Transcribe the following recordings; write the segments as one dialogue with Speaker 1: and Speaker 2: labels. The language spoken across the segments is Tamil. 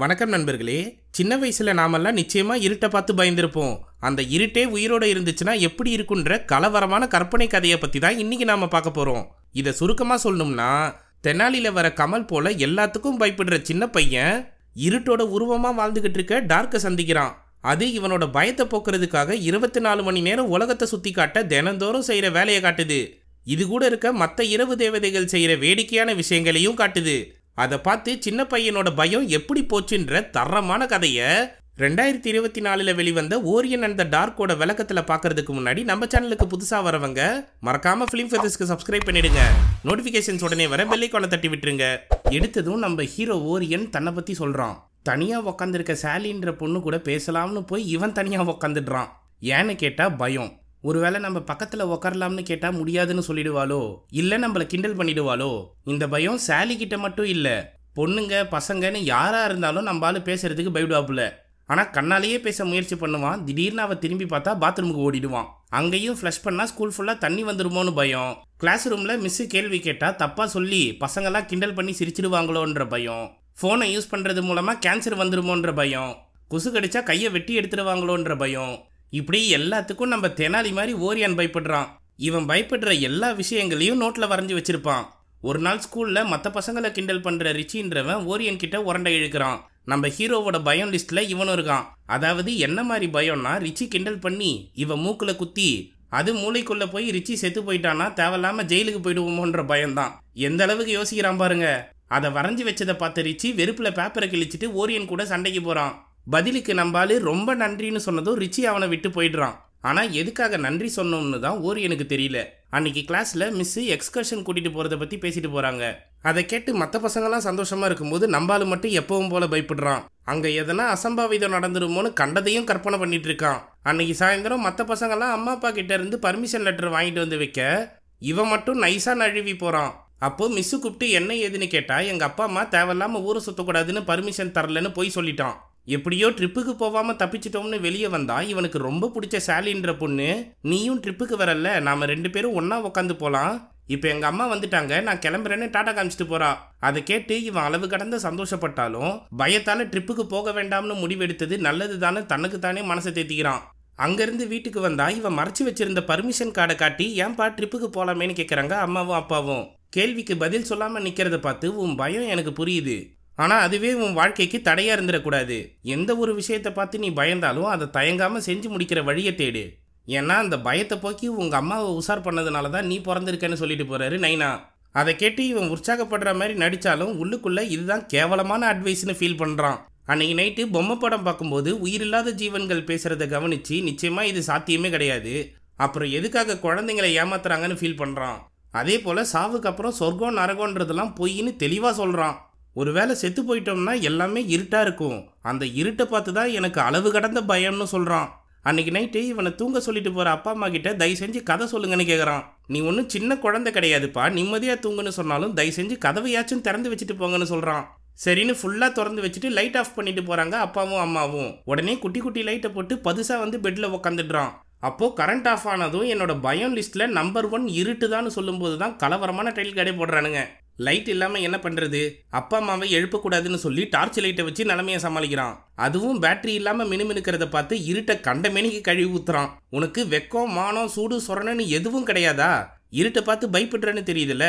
Speaker 1: வணக்கம் நண்பர்களே சின்ன வயசில் நாமெல்லாம் நிச்சயமாக இருட்டை பார்த்து பயந்திருப்போம் அந்த இருட்டே உயிரோடு இருந்துச்சுன்னா எப்படி இருக்குன்ற கலவரமான கற்பனை கதையை பற்றி தான் இன்றைக்கி நாம் பார்க்க போகிறோம் இதை சுருக்கமாக சொல்லணும்னா தெனாலியில் வர கமல் போல் எல்லாத்துக்கும் பயப்படுற சின்ன பையன் இருட்டோட உருவமாக வாழ்ந்துக்கிட்டு இருக்க டார்க்கை சந்திக்கிறான் அது இவனோட பயத்தை போக்குறதுக்காக இருபத்தி நாலு மணி நேரம் உலகத்தை சுற்றி காட்ட தினந்தோறும் செய்கிற வேலையை காட்டுது இது கூட இருக்க மற்ற இரவு தேவதைகள் செய்கிற வேடிக்கையான விஷயங்களையும் காட்டுது அதை பார்த்து சின்ன பையனோட பயம் எப்படி போச்சுன்ற தரமான கதையை ரெண்டாயிரத்தி இருபத்தி நாலில் வெளிவந்த ஓரியன் அண்ட் த டார்க்கோட விளக்கத்தில் பார்க்கறதுக்கு முன்னாடி நம்ம சேனலுக்கு புதுசாக வரவங்க மறக்காம ஃபிலிம் ஃபெதர்ஸ்க்கு சப்ஸ்கிரைப் பண்ணிடுங்க நோட்டிஃபிகேஷன்ஸ் உடனே வர பெல்லைக்கான தட்டி விட்டுருங்க எடுத்ததும் நம்ம ஹீரோ ஓரியன் தன்னை பற்றி சொல்கிறான் தனியாக உக்காந்துருக்க சாலின்ற பொண்ணு கூட பேசலாம்னு போய் இவன் தனியாக உக்காந்துடுறான் ஏன்னு கேட்டால் பயம் ஒருவேளை நம்ம பக்கத்தில் உக்காரலாம்னு கேட்டால் முடியாதுன்னு சொல்லிடுவாளோ இல்லை நம்மளை கிண்டல் பண்ணிடுவாளோ இந்த பயம் சாலி கிட்ட மட்டும் இல்லை பொண்ணுங்க பசங்கன்னு யாராக இருந்தாலும் நம்மளால பேசுறதுக்கு பயப்படுவாப்புல ஆனால் கண்ணாலேயே பேச முயற்சி பண்ணுவான் திடீர்னு அவள் திரும்பி பார்த்தா பாத்ரூமுக்கு ஓடிடுவான் அங்கேயும் ஃப்ளஷ் பண்ணால் ஸ்கூல் ஃபுல்லாக தண்ணி வந்துருமோன்னு பயம் கிளாஸ் ரூமில் மிஸ்ஸு கேள்வி கேட்டால் தப்பாக சொல்லி பசங்களாம் கிண்டல் பண்ணி சிரிச்சிடுவாங்களோன்ற பயம் ஃபோனை யூஸ் பண்ணுறது மூலமாக கேன்சர் வந்துருமோன்ற பயம் கொசு கடிச்சா கையை வெட்டி எடுத்துடுவாங்களோன்ற பயம் இப்படி எல்லாத்துக்கும் நம்ம தெனாலி மாதிரி ஓரியன் பயப்படுறான் இவன் பயப்படுற எல்லா விஷயங்களையும் நோட்டில் வரைஞ்சி வச்சிருப்பான் ஒரு நாள் ஸ்கூலில் மற்ற பசங்களை கிண்டல் பண்ணுற ரிச்சின்றவன் ஓரியன் கிட்ட உரண்டை இழுக்கிறான் நம்ம ஹீரோவோட பயம் லிஸ்ட்டில் இவனும் இருக்கான் அதாவது என்ன மாதிரி பயம்னா ரிச்சி கிண்டல் பண்ணி இவன் மூக்கில் குத்தி அது மூளைக்குள்ளே போய் ரிச்சி செத்து போயிட்டான்னா தேவையில்லாமல் ஜெயிலுக்கு போயிடுவோமோன்ற பயம்தான் எந்த அளவுக்கு யோசிக்கிறான் பாருங்க அதை வரைஞ்சி வச்சதை பார்த்த ரிச்சி வெறுப்பில் பேப்பரை கிழிச்சிட்டு ஓரியன் கூட சண்டைக்கு போகிறான் பதிலுக்கு நம்பாலே ரொம்ப நன்றின்னு சொன்னதும் ரிச்சி அவனை விட்டு போயிடுறான் ஆனால் எதுக்காக நன்றி சொன்னோம்னு தான் ஓர் எனக்கு தெரியல அன்னைக்கு கிளாஸில் மிஸ்ஸு எக்ஸ்கர்ஷன் கூட்டிகிட்டு போகிறத பற்றி பேசிட்டு போகிறாங்க அதை கேட்டு மற்ற பசங்களாம் சந்தோஷமாக இருக்கும்போது நம்பாலும் மட்டும் எப்பவும் போல பயப்படுறான் அங்கே எதனா அசம்பாவிதம் நடந்துருமோன்னு கண்டதையும் கற்பனை பண்ணிட்டு இருக்கான் அன்னைக்கு சாயந்தரம் மற்ற பசங்களாம் அம்மா அப்பா கிட்ட இருந்து பர்மிஷன் லெட்டர் வாங்கிட்டு வந்து வைக்க இவன் மட்டும் நைஸாக நழுவி போகிறான் அப்போ மிஸ்ஸு கூப்பிட்டு என்ன ஏதுன்னு கேட்டால் எங்கள் அப்பா அம்மா தேவையில்லாமல் ஊரை சுற்றக்கூடாதுன்னு பர்மிஷன் தரலன்னு போய் சொல்லிட்டான் எப்படியோ ட்ரிப்புக்கு போகாமல் தப்பிச்சிட்டோம்னு வெளியே வந்தா இவனுக்கு ரொம்ப பிடிச்ச சாலின்ற பொண்ணு நீயும் ட்ரிப்புக்கு வரல நாம ரெண்டு பேரும் ஒன்றா உட்காந்து போகலாம் இப்போ எங்கள் அம்மா வந்துட்டாங்க நான் கிளம்புறேன்னு டாட்டா காமிச்சிட்டு போறா அதை கேட்டு இவன் அளவு கடந்த சந்தோஷப்பட்டாலும் பயத்தால் ட்ரிப்புக்கு போக வேண்டாம்னு முடிவெடுத்தது நல்லது தானே தனக்கு தானே மனசை தேத்திக்கிறான் அங்கேருந்து வீட்டுக்கு வந்தா இவன் மறைச்சி வச்சிருந்த பர்மிஷன் கார்டை காட்டி ஏன்பா ட்ரிப்புக்கு போகலாமேன்னு கேட்குறாங்க அம்மாவும் அப்பாவும் கேள்விக்கு பதில் சொல்லாமல் நிற்கிறத பார்த்து உன் பயம் எனக்கு புரியுது ஆனால் அதுவே உன் வாழ்க்கைக்கு தடையாக இருந்துடக்கூடாது எந்த ஒரு விஷயத்தை பார்த்து நீ பயந்தாலும் அதை தயங்காமல் செஞ்சு முடிக்கிற வழியை தேடு ஏன்னா அந்த பயத்தை போக்கி உங்கள் அம்மாவை உஷார் பண்ணதுனால தான் நீ பிறந்திருக்கேன்னு சொல்லிட்டு போகிறாரு நைனா அதை கேட்டு இவன் உற்சாகப்படுற மாதிரி நடித்தாலும் உள்ளுக்குள்ளே இதுதான் கேவலமான அட்வைஸ்னு ஃபீல் பண்ணுறான் அன்னைக்கு நைட்டு பொம்மை படம் பார்க்கும்போது உயிரில்லாத ஜீவன்கள் பேசுகிறத கவனித்து நிச்சயமாக இது சாத்தியமே கிடையாது அப்புறம் எதுக்காக குழந்தைங்களை ஏமாத்துறாங்கன்னு ஃபீல் பண்ணுறான் அதே போல் சாவுக்கு அப்புறம் சொர்க்கம் நரகோன்றதெல்லாம் பொய்ன்னு தெளிவாக சொல்கிறான் ஒருவேளை செத்து போயிட்டோம்னா எல்லாமே இருட்டாக இருக்கும் அந்த இருட்டை பார்த்து தான் எனக்கு அளவு கடந்த பயம்னு சொல்கிறான் அன்னைக்கு நைட்டு இவனை தூங்க சொல்லிட்டு போகிற அப்பா அம்மா கிட்ட தயவு செஞ்சு கதை சொல்லுங்கன்னு கேட்குறான் நீ ஒன்றும் சின்ன குழந்தை கிடையாதுப்பா நிம்மதியாக தூங்குன்னு சொன்னாலும் தயவு செஞ்சு கதவையாச்சும் திறந்து வச்சுட்டு போங்கன்னு சொல்கிறான் சரின்னு ஃபுல்லாக திறந்து வச்சுட்டு லைட் ஆஃப் பண்ணிட்டு போகிறாங்க அப்பாவும் அம்மாவும் உடனே குட்டி குட்டி லைட்டை போட்டு பதுசாக வந்து பெட்டில் உக்காந்துடுறான் அப்போது கரண்ட் ஆஃப் ஆனதும் என்னோட பயம் லிஸ்ட்டில் நம்பர் ஒன் இருட்டு இருட்டுதான்னு சொல்லும்போது தான் கலவரமான டைல் கடை போடுறானுங்க லைட் இல்லாமல் என்ன பண்ணுறது அப்பா அம்மாவை எழுப்பக்கூடாதுன்னு சொல்லி டார்ச் லைட்டை வச்சு நிலமையை சமாளிக்கிறான் அதுவும் பேட்டரி இல்லாமல் மினுமினுக்கிறத பார்த்து இருட்டை கண்ட கழுவி ஊத்துறான் உனக்கு வெக்கம் மானம் சூடு சொரணன்னு எதுவும் கிடையாதா இருட்டை பார்த்து பயப்படுறன்னு தெரியுதுல்ல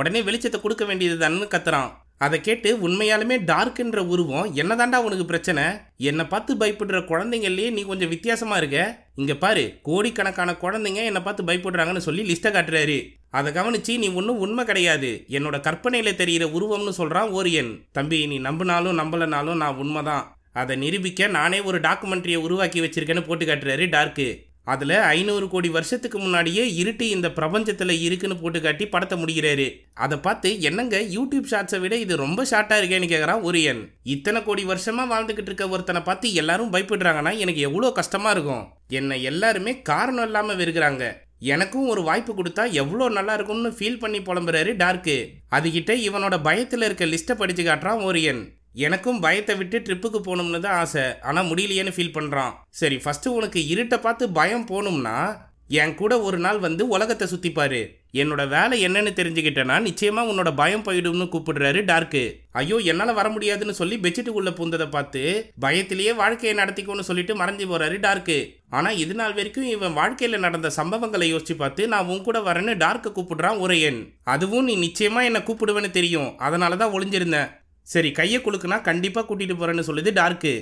Speaker 1: உடனே வெளிச்சத்தை கொடுக்க வேண்டியதுதான்னு கத்துறான் அதை கேட்டு உண்மையாலுமே டார்க்ன்ற உருவம் என்னதாண்டா உனக்கு பிரச்சனை என்னை பார்த்து பயப்படுற குழந்தைங்கள்லேயே நீ கொஞ்சம் வித்தியாசமாக இருக்க இங்கே பாரு கோடிக்கணக்கான குழந்தைங்க என்னை பார்த்து பயப்படுறாங்கன்னு சொல்லி லிஸ்ட்டை காட்டுறாரு அதை கவனிச்சு நீ ஒன்றும் உண்மை கிடையாது என்னோட கற்பனையில் தெரிகிற உருவம்னு சொல்கிறான் ஓரியன் தம்பி நீ நம்பினாலும் நம்பலனாலும் நான் உண்மைதான் அதை நிரூபிக்க நானே ஒரு டாக்குமெண்ட்ரியை உருவாக்கி வச்சிருக்கேன்னு போட்டு காட்டுறாரு டார்க்கு அதில் ஐநூறு கோடி வருஷத்துக்கு முன்னாடியே இருட்டு இந்த பிரபஞ்சத்தில் இருக்குன்னு போட்டு காட்டி படத்தை முடிகிறாரு அதை பார்த்து என்னங்க யூடியூப் ஷார்ட்ஸை விட இது ரொம்ப ஷார்ட்டாக இருக்கேன்னு கேட்குறான் ஒரியன் இத்தனை கோடி வருஷமாக வாழ்ந்துக்கிட்டு இருக்க ஒருத்தனை பார்த்து எல்லாரும் பயப்படுறாங்கன்னா எனக்கு எவ்வளோ கஷ்டமாக இருக்கும் என்னை எல்லாருமே காரணம் இல்லாமல் வெறுக்கிறாங்க எனக்கும் ஒரு வாய்ப்பு கொடுத்தா எவ்வளோ நல்லா இருக்கும்னு ஃபீல் பண்ணி புலம்புறாரு டார்க்கு அதுகிட்ட இவனோட பயத்தில் இருக்க லிஸ்ட்டை படித்து காட்டுறான் ஓரியன் எனக்கும் பயத்தை விட்டு ட்ரிப்புக்கு போகணும்னு தான் ஆசை ஆனால் முடியலையேன்னு ஃபீல் பண்ணுறான் சரி ஃபஸ்ட்டு உனக்கு இருட்டை பார்த்து பயம் போகணும்னா என் கூட ஒரு நாள் வந்து உலகத்தை சுற்றிப்பார் என்னோட வேலை என்னன்னு தெரிஞ்சுக்கிட்டேன்னா நிச்சயமாக உன்னோட பயம் போயிடும்னு கூப்பிடுறாரு டார்க்கு ஐயோ என்னால் வர முடியாதுன்னு சொல்லி பெட்ஷீட்டுக்குள்ளே பூந்ததை பார்த்து பயத்திலேயே வாழ்க்கையை நடத்திக்கோன்னு சொல்லிட்டு மறைஞ்சு போகிறாரு டார்க்கு ஆனால் இது நாள் வரைக்கும் இவன் வாழ்க்கையில் நடந்த சம்பவங்களை யோசிச்சு பார்த்து நான் உன் கூட வரேன்னு டார்க்கு கூப்பிடுறான் ஒரு எண் அதுவும் நீ நிச்சயமாக என்னை கூப்பிடுவேன்னு தெரியும் அதனாலதான் தான் ஒளிஞ்சிருந்தேன் சரி கையை குலுக்குனா கண்டிப்பாக கூட்டிகிட்டு போகிறேன்னு சொல்லுது டார்க்கு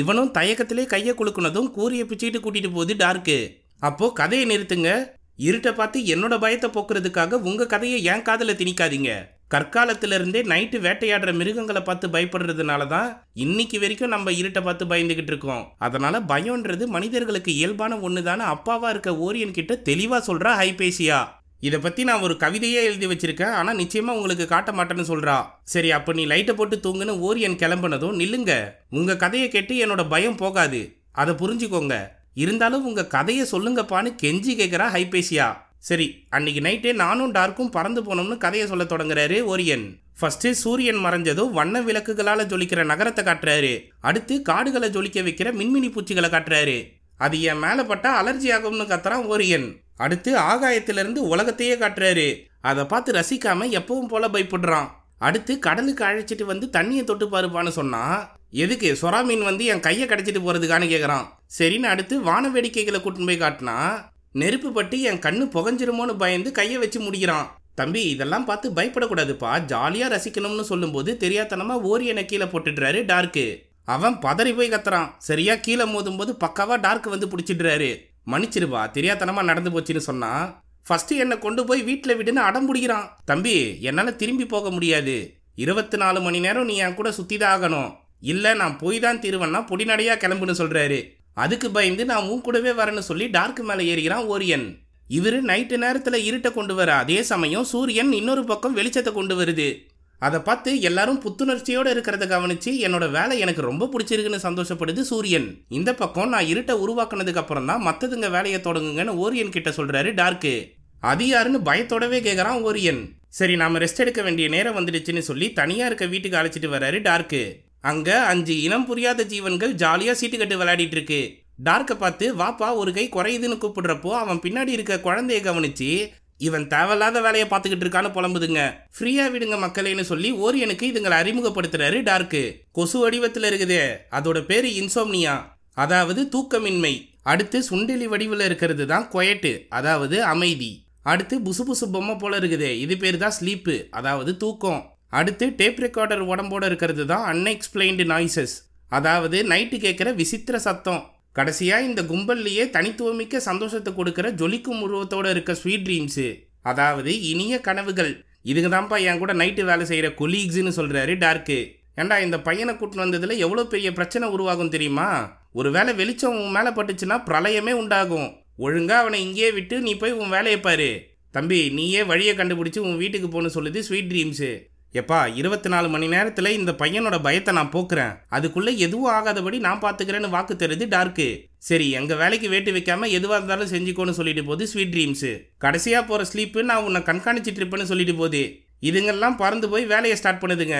Speaker 1: இவனும் தயக்கத்திலே கையை குலுக்குனதும் கூறிய பிச்சுக்கிட்டு கூட்டிகிட்டு போகுது டார்க்கு அப்போது கதையை நிறுத்துங்க இருட்டை பார்த்து என்னோட பயத்தை போக்குறதுக்காக உங்கள் கதையை ஏன் காதில் திணிக்காதீங்க கற்காலத்திலிருந்தே நைட்டு வேட்டையாடுற மிருகங்களை பார்த்து பயப்படுறதுனால தான் இன்னைக்கு வரைக்கும் நம்ம இருட்டை பார்த்து பயந்துகிட்டு இருக்கோம் அதனால பயம்ன்றது மனிதர்களுக்கு இயல்பான ஒன்று தானே அப்பாவா இருக்க ஓரியன் கிட்ட தெளிவாக சொல்கிறா ஹைபேசியா இதை பற்றி நான் ஒரு கவிதையே எழுதி வச்சிருக்கேன் ஆனால் நிச்சயமாக உங்களுக்கு காட்ட மாட்டேன்னு சொல்கிறா சரி அப்போ நீ லைட்டை போட்டு தூங்குன்னு ஓரியன் கிளம்புனதும் நில்லுங்க உங்கள் கதையை கேட்டு என்னோட பயம் போகாது அதை புரிஞ்சுக்கோங்க இருந்தாலும் உங்கள் கதையை சொல்லுங்கப்பான்னு கெஞ்சி கேட்குறா ஹைபேசியா சரி அன்னைக்கு நைட்டே நானும் டார்க்கும் பறந்து போனோம்னு கதையை சொல்ல தொடங்குறாரு ஓரியன் ஃபர்ஸ்ட் சூரியன் மறைஞ்சதும் வண்ண விளக்குகளால் ஜொலிக்கிற நகரத்தை காட்டுறாரு அடுத்து காடுகளை ஜொலிக்க வைக்கிற மின்மினி பூச்சிகளை காட்டுறாரு அது என் மேலே பட்டா அலர்ஜி ஆகும்னு கத்துறான் ஓரியன் அடுத்து ஆகாயத்திலிருந்து உலகத்தையே காட்டுறாரு அதை பார்த்து ரசிக்காம எப்பவும் போல பயப்படுறான் அடுத்து கடலுக்கு அழைச்சிட்டு வந்து தண்ணியை தொட்டு பாருப்பான்னு சொன்னா எதுக்கு சொரா மீன் வந்து என் கையை கடைச்சிட்டு போகிறதுக்கான்னு கேட்குறான் சரின்னு அடுத்து வான வேடிக்கைகளை கூட்டின்னு போய் காட்டினா நெருப்பு பட்டு என் கண்ணு புகஞ்சிருமோன்னு பயந்து கையை வச்சு முடிக்கிறான் தம்பி இதெல்லாம் பார்த்து பயப்படக்கூடாதுப்பா ஜாலியாக ரசிக்கணும்னு சொல்லும்போது தெரியாதனமாக ஓரியனை கீழே போட்டுடுறாரு டார்க்கு அவன் பதறி போய் கத்துறான் சரியா கீழே மோதும் போது பக்காவாக டார்க்கு வந்து பிடிச்சிடுறாரு மன்னிச்சிருவா தெரியாதனமாக நடந்து போச்சுன்னு சொன்னான் ஃபஸ்ட்டு என்னை கொண்டு போய் வீட்டில் விடுன்னு அடம் பிடிக்கிறான் தம்பி என்னால் திரும்பி போக முடியாது இருபத்தி நாலு மணி நேரம் நீ என் கூட சுற்றி தான் ஆகணும் இல்லை நான் போய் தான் தீருவேன்னா பொடிநடையாக கிளம்புன்னு சொல்கிறாரு அதுக்கு பயந்து நான் உன் கூடவே வரேன்னு சொல்லி டார்க் மேலே ஏறிகிறான் ஓரியன் இவர் நைட்டு நேரத்தில் இருட்டை கொண்டு வர அதே சமயம் சூரியன் இன்னொரு பக்கம் வெளிச்சத்தை கொண்டு வருது அதை பார்த்து எல்லாரும் புத்துணர்ச்சியோடு இருக்கிறத கவனித்து என்னோட வேலை எனக்கு ரொம்ப பிடிச்சிருக்குன்னு சந்தோஷப்படுது சூரியன் இந்த பக்கம் நான் இருட்டை உருவாக்குனதுக்கு அப்புறம் தான் மற்றதுங்க வேலையை தொடங்குங்கன்னு ஓரியன் கிட்ட சொல்கிறாரு டார்க்கு அது யாருன்னு பயத்தோடவே கேட்குறான் ஓரியன் சரி நாம் ரெஸ்ட் எடுக்க வேண்டிய நேரம் வந்துடுச்சுன்னு சொல்லி தனியாக இருக்க வீட்டுக்கு அழைச்சிட்டு வர்றாரு டார்க்கு அங்க அஞ்சு இனம் புரியாத ஜீவன்கள் ஜாலியாக சீட்டு கட்டு விளையாடிட்டு இருக்கு டார்க்கை பார்த்து வாப்பா ஒரு கை குறையுதுன்னு கூப்பிடுறப்போ அவன் பின்னாடி இருக்க குழந்தைய கவனிச்சு இவன் தேவையில்லாத வேலையை பார்த்துக்கிட்டு இருக்கான்னு புலம்புதுங்க ஃப்ரீயா விடுங்க மக்களேன்னு சொல்லி ஓரியனுக்கு இதுங்களை அறிமுகப்படுத்துறாரு டார்க்கு கொசு வடிவத்தில் இருக்குதே அதோட பேரு இன்சோம்னியா அதாவது தூக்கமின்மை அடுத்து சுண்டெலி வடிவில் இருக்கிறது தான் கொயட்டு அதாவது அமைதி அடுத்து புசு புசு பொம்மை போல இருக்குது இது பேர் தான் ஸ்லீப்பு அதாவது தூக்கம் அடுத்து டேப் ரெக்கார்டர் உடம்போடு இருக்கிறது தான் அன்எக்ஸ்பிளைன்டு நாய்ஸஸ் அதாவது நைட்டு கேட்குற விசித்திர சத்தம் கடைசியாக இந்த கும்பல்லையே தனித்துவமிக்க சந்தோஷத்தை கொடுக்குற ஜொலிக்கும் உருவத்தோடு இருக்க ஸ்வீட் ட்ரீம்ஸு அதாவது இனிய கனவுகள் இதுக்கு தான்ப்பா என் கூட நைட்டு வேலை செய்கிற கொலீக்ஸ்னு சொல்கிறாரு டார்க்கு ஏண்டா இந்த பையனை கூட்டின்னு வந்ததில் எவ்வளோ பெரிய பிரச்சனை உருவாகும் தெரியுமா ஒரு வேலை வெளிச்சம் உன் மேலே பட்டுச்சுன்னா பிரளயமே உண்டாகும் ஒழுங்காக அவனை இங்கேயே விட்டு நீ போய் உன் வேலையை பாரு தம்பி நீயே வழியை கண்டுபிடிச்சி உன் வீட்டுக்கு போகணும்னு சொல்லுது ஸ்வீட் ட்ரீம்ஸு எப்பா இருபத்தி நாலு மணி நேரத்தில் இந்த பையனோட பயத்தை நான் போக்குறேன் அதுக்குள்ளே எதுவும் ஆகாதபடி நான் பார்த்துக்கிறேன்னு வாக்கு தெரிஞ்சு டார்க்கு சரி எங்கள் வேலைக்கு வேட்டு வைக்காம எதுவாக இருந்தாலும் செஞ்சுக்கோன்னு சொல்லிட்டு போகுது ஸ்வீட் ட்ரீம்ஸு கடைசியாக போகிற ஸ்லீப்பு நான் உன்னை கண்காணிச்சிட்டு இருப்பேன்னு சொல்லிட்டு போகுது இதுங்கெல்லாம் பறந்து போய் வேலையை ஸ்டார்ட் பண்ணுதுங்க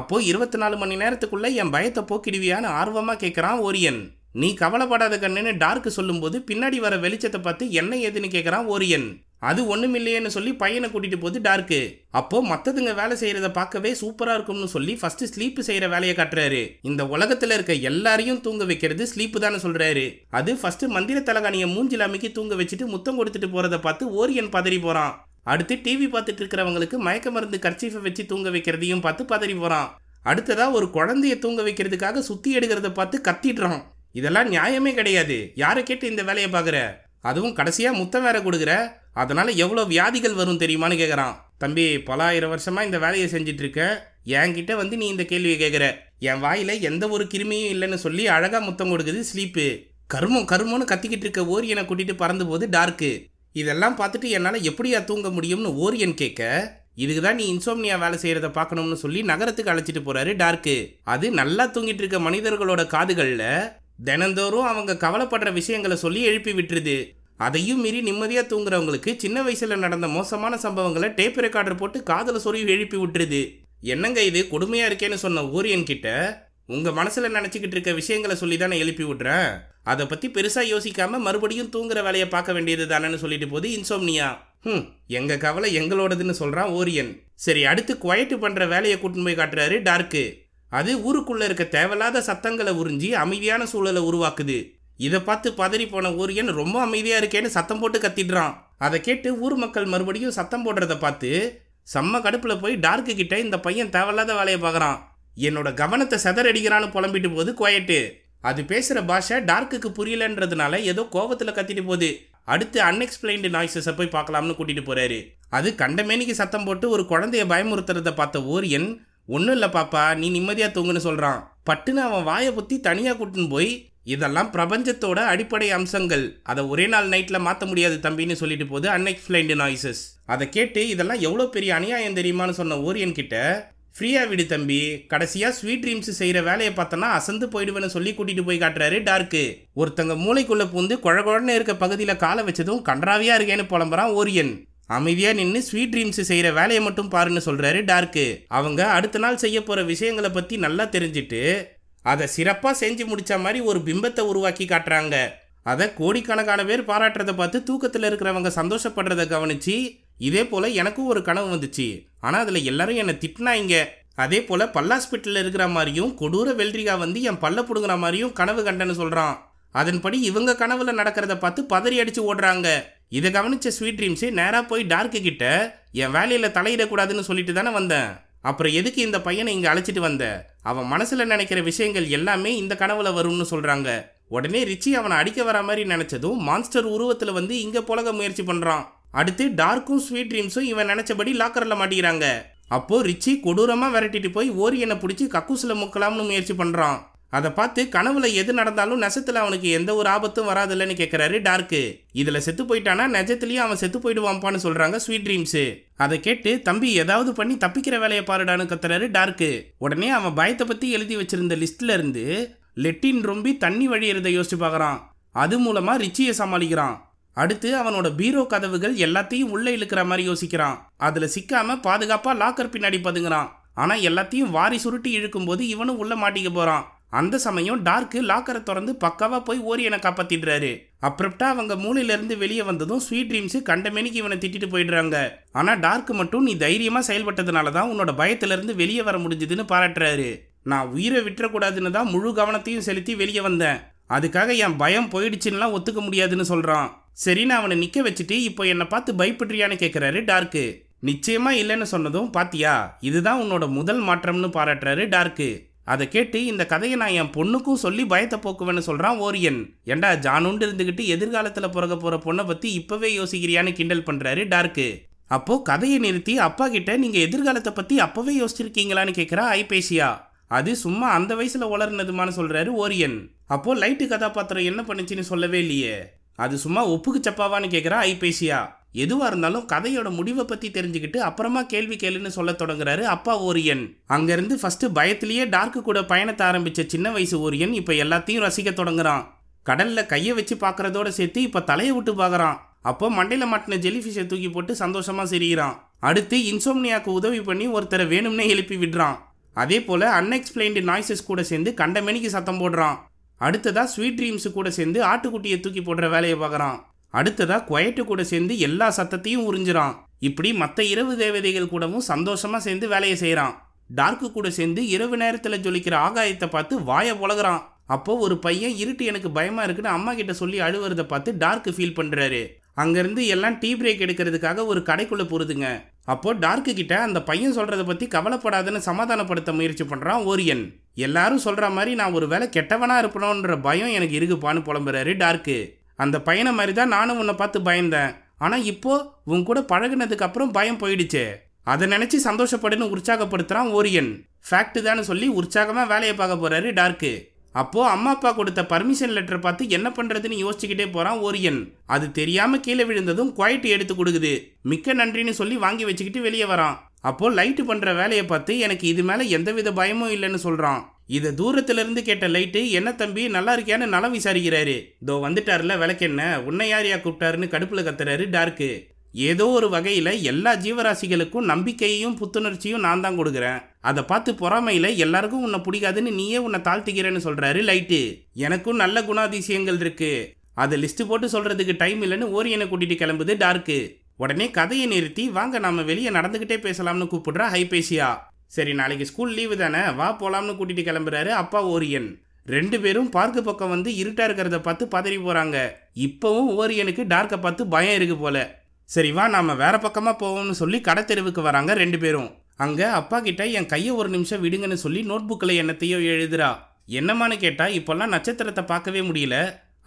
Speaker 1: அப்போது இருபத்தி நாலு மணி நேரத்துக்குள்ளே என் பயத்தை போக்கிடுவியான்னு ஆர்வமாக கேட்குறான் ஓரியன் நீ கவலைப்படாத கண்ணுன்னு டார்க்கு சொல்லும்போது பின்னாடி வர வெளிச்சத்தை பார்த்து என்ன ஏதுன்னு கேட்குறான் ஓரியன் அது ஒன்றும் இல்லையேன்னு சொல்லி பையனை கூட்டிகிட்டு போது டார்க்கு அப்போது மற்றதுங்க வேலை செய்கிறத பார்க்கவே சூப்பராக இருக்கும்னு சொல்லி ஃபஸ்ட்டு ஸ்லீப் செய்கிற வேலையை காட்டுறாரு இந்த உலகத்தில் இருக்க எல்லாரையும் தூங்க வைக்கிறது ஸ்லீப்பு தானே சொல்கிறாரு அது ஃபர்ஸ்ட் மந்திர தலகாணியை மூஞ்சில் அமைக்கி தூங்க வச்சுட்டு முத்தம் கொடுத்துட்டு போகிறத பார்த்து ஓரியன் பதறி போகிறான் அடுத்து டிவி பார்த்துட்டு இருக்கிறவங்களுக்கு மயக்க மருந்து கர்ச்சீஃபை வச்சு தூங்க வைக்கிறதையும் பார்த்து பதறி போகிறான் அடுத்ததா ஒரு குழந்தைய தூங்க வைக்கிறதுக்காக சுற்றி எடுக்கிறத பார்த்து கத்திடுறான் இதெல்லாம் நியாயமே கிடையாது யாரை கேட்டு இந்த வேலையை பார்க்குற அதுவும் கடைசியாக முத்தம் வேற கொடுக்குற அதனால் எவ்வளோ வியாதிகள் வரும் தெரியுமான்னு கேட்குறான் தம்பி பல ஆயிரம் வருஷமாக இந்த வேலையை செஞ்சிட்ருக்க என்கிட்ட வந்து நீ இந்த கேள்வியை கேட்குற என் வாயில் எந்த ஒரு கிருமியும் இல்லைன்னு சொல்லி அழகாக முத்தம் கொடுக்குது ஸ்லீப்பு கருமம் கருமம்னு கத்திக்கிட்டு இருக்க ஓரியனை கூட்டிகிட்டு பறந்து போது டார்க்கு இதெல்லாம் பார்த்துட்டு என்னால் எப்படியா தூங்க முடியும்னு ஓரியன் கேட்க இதுக்கு தான் நீ இன்சோம்னியா வேலை செய்கிறத பார்க்கணும்னு சொல்லி நகரத்துக்கு அழைச்சிட்டு போகிறாரு டார்க்கு அது நல்லா தூங்கிட்டு இருக்க மனிதர்களோட காதுகளில் தினந்தோறும் அவங்க கவலைப்படுற விஷயங்களை சொல்லி எழுப்பி விட்டுருது அதையும் மீறி நிம்மதியாக தூங்குறவங்களுக்கு சின்ன வயசில் நடந்த மோசமான சம்பவங்களை டேப் ரெக்கார்டர் போட்டு காதில் சொருவி எழுப்பி விட்டுருது என்னங்க இது கொடுமையாக இருக்கேன்னு சொன்ன கிட்ட உங்கள் மனசில் நினச்சிக்கிட்டு இருக்க விஷயங்களை சொல்லி தான் எழுப்பி விட்றேன் அதை பற்றி பெருசாக யோசிக்காமல் மறுபடியும் தூங்குற வேலையை பார்க்க வேண்டியது தானேன்னு சொல்லிட்டு போது இன்சோம்னியா ம் எங்கள் கவலை எங்களோடதுன்னு சொல்கிறான் ஓரியன் சரி அடுத்து குவைட்டு பண்ணுற வேலையை கூட்டின்னு போய் காட்டுறாரு டார்க்கு அது ஊருக்குள்ளே இருக்க தேவையில்லாத சத்தங்களை உறிஞ்சி அமைதியான சூழலை உருவாக்குது இதை பார்த்து பதறி போன ஊரியன் ரொம்ப அமைதியாக இருக்கேன்னு சத்தம் போட்டு கத்திடுறான் அதை கேட்டு ஊர் மக்கள் மறுபடியும் சத்தம் போடுறத பார்த்து செம்ம கடுப்பில் போய் டார்க்கு கிட்ட இந்த பையன் தேவையில்லாத வேலையை பார்க்குறான் என்னோட கவனத்தை செதறடிக்கிறான்னு புலம்பிட்டு போது குவையட்டு அது பேசுகிற பாஷை டார்க்குக்கு புரியலன்றதுனால ஏதோ கோபத்தில் கத்திட்டு போகுது அடுத்து அன்எக்ஸ்பிளைன்டு நாய்ஸஸை போய் பார்க்கலாம்னு கூட்டிகிட்டு போகிறாரு அது கண்டமேனிக்கு சத்தம் போட்டு ஒரு குழந்தைய பயமுறுத்துறத பார்த்த ஓரியன் ஒன்றும் இல்லை பாப்பா நீ நிம்மதியாக தூங்குன்னு சொல்கிறான் பட்டுன்னு அவன் வாயை புத்தி தனியாக கூட்டுன்னு போய் இதெல்லாம் பிரபஞ்சத்தோட அடிப்படை அம்சங்கள் அதை ஒரே நாள் நைட்டில் மாற்ற முடியாது தம்பின்னு சொல்லிட்டு போது அன்எக்ஸ்பிளைன்டு நாய்ஸஸ் அதை கேட்டு இதெல்லாம் எவ்வளோ பெரிய அநியாயம் தெரியுமான்னு சொன்ன ஓரியன் கிட்ட ஃப்ரீயாக விடு தம்பி கடைசியாக ஸ்வீட் ட்ரீம்ஸ் செய்கிற வேலையை பார்த்தோன்னா அசந்து போயிடுவேன்னு சொல்லி கூட்டிகிட்டு போய் காட்டுறாரு டார்க்கு ஒருத்தங்க மூளைக்குள்ளே பூந்து குழகுழன்னு இருக்க பகுதியில் காலை வச்சதும் கன்றாவியாக இருக்கேன்னு புலம்புறான் ஓரியன் அமைதியாக நின்று ஸ்வீட் ட்ரீம்ஸ் செய்கிற வேலையை மட்டும் பாருன்னு சொல்கிறாரு டார்க்கு அவங்க அடுத்த நாள் செய்ய போகிற விஷயங்களை பற்றி நல்லா தெரிஞ்சுட்டு அதை சிறப்பாக செஞ்சு முடித்த மாதிரி ஒரு பிம்பத்தை உருவாக்கி காட்டுறாங்க அதை கோடிக்கணக்கான பேர் பாராட்டுறதை பார்த்து தூக்கத்தில் இருக்கிறவங்க சந்தோஷப்படுறதை கவனித்து இதே போல் எனக்கும் ஒரு கனவு வந்துச்சு ஆனால் அதில் எல்லாரும் என்னை திட்டினாங்க அதே போல் பல்லாஸ்பிட்டலில் இருக்கிற மாதிரியும் கொடூர வெல்ரிகா வந்து என் பல்ல பிடுங்குற மாதிரியும் கனவு கண்டன்னு சொல்கிறான் அதன்படி இவங்க கனவுல நடக்கிறத பார்த்து பதறி அடித்து ஓடுறாங்க இதை கவனித்த ஸ்வீட் ட்ரீம்ஸே நேராக போய் டார்க்கு கிட்ட என் வேலையில் தலையிடக்கூடாதுன்னு சொல்லிட்டு தானே வந்தேன் அப்புறம் எதுக்கு இந்த பையனை இங்கே அழைச்சிட்டு வந்த அவன் மனசில் நினைக்கிற விஷயங்கள் எல்லாமே இந்த கனவுல வரும்னு சொல்கிறாங்க உடனே ரிச்சி அவனை அடிக்க வர மாதிரி நினச்சதும் மான்ஸ்டர் உருவத்தில் வந்து இங்கே புலக முயற்சி பண்ணுறான் அடுத்து டார்க்கும் ஸ்வீட் ட்ரீம்ஸும் இவன் நினச்சபடி லாக்கரில் மாட்டிக்கிறாங்க அப்போது ரிச்சி கொடூரமாக விரட்டிட்டு போய் ஓரியனை பிடிச்சி கக்கூசில் முக்கலாம்னு முயற்சி பண்ணுறான் அதை பார்த்து கனவுல எது நடந்தாலும் நெசத்தில் அவனுக்கு எந்த ஒரு ஆபத்தும் இல்லைன்னு கேட்கிறாரு டார்க்கு இதில் செத்து போயிட்டானா நெஜத்திலயும் அவன் செத்து போயிடுவான்ப்பான்னு சொல்கிறாங்க ஸ்வீட் ட்ரீம்ஸு அதை கேட்டு தம்பி ஏதாவது பண்ணி தப்பிக்கிற வேலையை பாருடான்னு கத்துறாரு டார்க்கு உடனே அவன் பயத்தை பற்றி எழுதி வச்சிருந்த லிஸ்ட்ல இருந்து லெட்டின் ரொம்பி தண்ணி வழியிறத யோசிச்சு பார்க்குறான் அது மூலமாக ரிச்சியை சமாளிக்கிறான் அடுத்து அவனோட பீரோ கதவுகள் எல்லாத்தையும் உள்ளே இழுக்கிற மாதிரி யோசிக்கிறான் அதில் சிக்காம பாதுகாப்பாக லாக்கர் பின்னாடி பதுங்குறான் ஆனால் எல்லாத்தையும் வாரி சுருட்டி இழுக்கும்போது இவனும் உள்ளே மாட்டிக்க போகிறான் அந்த சமயம் டார்க்கு லாக்கரை திறந்து பக்காவாக போய் ஓரியனை காப்பாற்றிடுறாரு அப்ரப்டா அவங்க மூளையிலேருந்து வெளியே வந்ததும் ஸ்வீட் ட்ரீம்ஸு கண்டமேனிக்கு இவனை திட்டிட்டு போயிடுறாங்க ஆனால் டார்க்கு மட்டும் நீ தைரியமாக செயல்பட்டதுனால தான் உன்னோட பயத்திலிருந்து வெளியே வர முடிஞ்சதுன்னு பாராட்டுறாரு நான் உயிரை விட்டுறக்கூடாதுன்னு தான் முழு கவனத்தையும் செலுத்தி வெளியே வந்தேன் அதுக்காக என் பயம் போயிடுச்சுன்னெலாம் ஒத்துக்க முடியாதுன்னு சொல்கிறான் சரி நான் அவனை நிற்க வச்சுட்டு இப்போ என்னை பார்த்து பயப்படுறியான்னு கேட்குறாரு டார்க்கு நிச்சயமாக இல்லைன்னு சொன்னதும் பாத்தியா இதுதான் உன்னோட முதல் மாற்றம்னு பாராட்டுறாரு டார்க்கு அதை கேட்டு இந்த கதையை நான் என் பொண்ணுக்கும் சொல்லி பயத்தை போக்குவேன்னு சொல்கிறான் ஓரியன் ஏண்டா ஜானுண்டு இருந்துக்கிட்டு எதிர்காலத்தில் பிறக்க போகிற பொண்ணை பற்றி இப்போவே யோசிக்கிறியான்னு கிண்டல் பண்ணுறாரு டார்க்கு அப்போது கதையை நிறுத்தி அப்பா கிட்ட நீங்கள் எதிர்காலத்தை பற்றி அப்போவே யோசிச்சிருக்கீங்களான்னு கேட்குறா ஐபேசியா அது சும்மா அந்த வயசில் வளர்னதுமானு சொல்கிறாரு ஓரியன் அப்போது லைட்டு கதாபாத்திரம் என்ன பண்ணுச்சுன்னு சொல்லவே இல்லையே அது சும்மா ஒப்புக்கு சப்பாவான்னு கேட்குறா ஐபேசியா எதுவாக இருந்தாலும் கதையோட முடிவை பற்றி தெரிஞ்சுக்கிட்டு அப்புறமா கேள்வி கேளுன்னு சொல்ல தொடங்குறாரு அப்பா ஓரியன் அங்கேருந்து ஃபஸ்ட்டு பயத்திலேயே டார்க்கு கூட பயணத்தை ஆரம்பித்த சின்ன வயசு ஓரியன் இப்போ எல்லாத்தையும் ரசிக்க தொடங்குறான் கடலில் கையை வச்சு பார்க்குறதோட சேர்த்து இப்போ தலையை விட்டு பார்க்குறான் அப்போ மண்டையில் மாட்டின ஜெலிஃபிஷை தூக்கி போட்டு சந்தோஷமாக சிரிகிறான் அடுத்து இன்சோம்னியாவுக்கு உதவி பண்ணி ஒருத்தரை வேணும்னே எழுப்பி விடுறான் அதே போல் அன்எக்ஸ்பிளைன்டு நாய்ஸஸ் கூட சேர்ந்து கண்டமேனிக்கு சத்தம் போடுறான் அடுத்ததாக ஸ்வீட் ட்ரீம்ஸு கூட சேர்ந்து ஆட்டுக்குட்டியை தூக்கி போடுற வேலையை பார்க்குறான் அடுத்ததாக குயட்டு கூட சேர்ந்து எல்லா சத்தத்தையும் உறிஞ்சிறான் இப்படி மற்ற இரவு தேவதைகள் கூடவும் சந்தோஷமாக சேர்ந்து வேலையை செய்கிறான் டார்க்கு கூட சேர்ந்து இரவு நேரத்தில் ஜொலிக்கிற ஆகாயத்தை பார்த்து வாயை புலகிறான் அப்போ ஒரு பையன் இருட்டு எனக்கு பயமாக இருக்குன்னு அம்மா கிட்ட சொல்லி அழுவுறதை பார்த்து டார்க்கு ஃபீல் பண்ணுறாரு அங்கேருந்து எல்லாம் டீ பிரேக் எடுக்கிறதுக்காக ஒரு கடைக்குள்ளே போகிறதுங்க அப்போது டார்க்கு கிட்ட அந்த பையன் சொல்கிறத பற்றி கவலைப்படாதுன்னு சமாதானப்படுத்த முயற்சி பண்ணுறான் ஓரியன் எல்லாரும் சொல்கிற மாதிரி நான் ஒரு வேலை கெட்டவனாக இருப்பணுன்ற பயம் எனக்கு இருக்குப்பான்னு புலம்புறாரு டார்க்கு அந்த பையனை மாதிரி தான் நானும் உன்னை பார்த்து பயந்தேன் ஆனால் இப்போது உன் கூட பழகினதுக்கு அப்புறம் பயம் போயிடுச்சு அதை நினச்சி சந்தோஷப்படுன்னு உற்சாகப்படுத்துகிறான் ஓரியன் ஃபேக்ட் தான் சொல்லி உற்சாகமாக வேலையை பார்க்க போகிறாரு டார்க்கு அப்போது அம்மா அப்பா கொடுத்த பர்மிஷன் லெட்டர் பார்த்து என்ன பண்ணுறதுன்னு யோசிச்சுக்கிட்டே போகிறான் ஓரியன் அது தெரியாமல் கீழே விழுந்ததும் குவாய்ட் எடுத்து கொடுக்குது மிக்க நன்றின்னு சொல்லி வாங்கி வச்சுக்கிட்டு வெளியே வரான் அப்போது லைட்டு பண்ணுற வேலையை பார்த்து எனக்கு இது மேலே எந்தவித பயமும் இல்லைன்னு சொல்கிறான் இதை தூரத்திலிருந்து கேட்ட லைட்டு என்ன தம்பி நல்லா இருக்கியான்னு நலம் விசாரிக்கிறாரு இதோ வந்துட்டார்ல விளக்கென்ன உன்னை யாரியா கூப்பிட்டாருன்னு கடுப்பில் கத்துறாரு டார்க்கு ஏதோ ஒரு வகையில் எல்லா ஜீவராசிகளுக்கும் நம்பிக்கையையும் புத்துணர்ச்சியும் நான் தான் கொடுக்குறேன் அதை பார்த்து பொறாமையில் எல்லாருக்கும் உன்னை பிடிக்காதுன்னு நீயே உன்னை தாழ்த்திக்கிறேன்னு சொல்கிறாரு லைட்டு எனக்கும் நல்ல குணாதிசயங்கள் இருக்குது அதை லிஸ்ட்டு போட்டு சொல்கிறதுக்கு டைம் இல்லைன்னு ஓரியனை கூட்டிகிட்டு கிளம்புது டார்க்கு உடனே கதையை நிறுத்தி வாங்க நாம வெளியே நடந்துக்கிட்டே பேசலாம்னு கூப்பிடுறா ஹைபேசியா சரி நாளைக்கு ஸ்கூல் லீவு தானே வா போகலாம்னு கூட்டிகிட்டு கிளம்புறாரு அப்பா ஓரியன் ரெண்டு பேரும் பார்க்கு பக்கம் வந்து இருட்டாக இருக்கிறத பார்த்து பதறி போகிறாங்க இப்போவும் ஓரியனுக்கு டார்க்கை பார்த்து பயம் இருக்குது போல சரி வா நாம் வேறு பக்கமாக போவோம்னு சொல்லி கடை தெருவுக்கு வராங்க ரெண்டு பேரும் அங்கே அப்பா கிட்ட என் கையை ஒரு நிமிஷம் விடுங்கன்னு சொல்லி நோட்புக்கில் என்னத்தையோ எழுதுறா என்னமானு கேட்டால் இப்போல்லாம் நட்சத்திரத்தை பார்க்கவே முடியல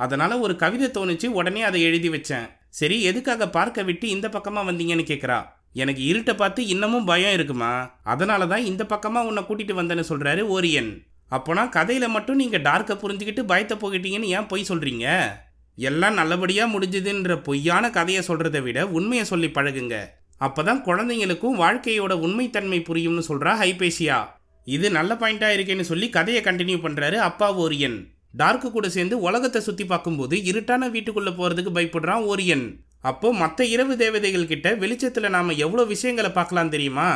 Speaker 1: அதனால் ஒரு கவிதை தோணுச்சு உடனே அதை எழுதி வச்சேன் சரி எதுக்காக பார்க்க விட்டு இந்த பக்கமாக வந்தீங்கன்னு கேட்குறா எனக்கு இருட்டை பார்த்து இன்னமும் பயம் இருக்குமா அதனால தான் இந்த பக்கமாக உன்னை கூட்டிகிட்டு வந்தேன்னு சொல்கிறாரு ஓரியன் அப்போனா கதையில் மட்டும் நீங்கள் டார்க்கை புரிஞ்சுக்கிட்டு பயத்தை போகிட்டீங்கன்னு ஏன் பொய் சொல்கிறீங்க எல்லாம் நல்லபடியாக முடிஞ்சதுன்ற பொய்யான கதையை சொல்கிறத விட உண்மையை சொல்லி பழகுங்க அப்போ தான் குழந்தைங்களுக்கும் வாழ்க்கையோட உண்மைத்தன்மை புரியும்னு சொல்கிறா ஹைபேசியா இது நல்ல பாயிண்டாக இருக்கேன்னு சொல்லி கதையை கண்டினியூ பண்ணுறாரு அப்பா ஓரியன் டார்க்கு கூட சேர்ந்து உலகத்தை சுற்றி பார்க்கும்போது இருட்டான வீட்டுக்குள்ளே போகிறதுக்கு பயப்படுறான் ஓரியன் அப்போது மற்ற இரவு தேவதைகள் கிட்ட வெளிச்சத்தில் நாம் எவ்வளோ விஷயங்களை பார்க்கலாம் தெரியுமா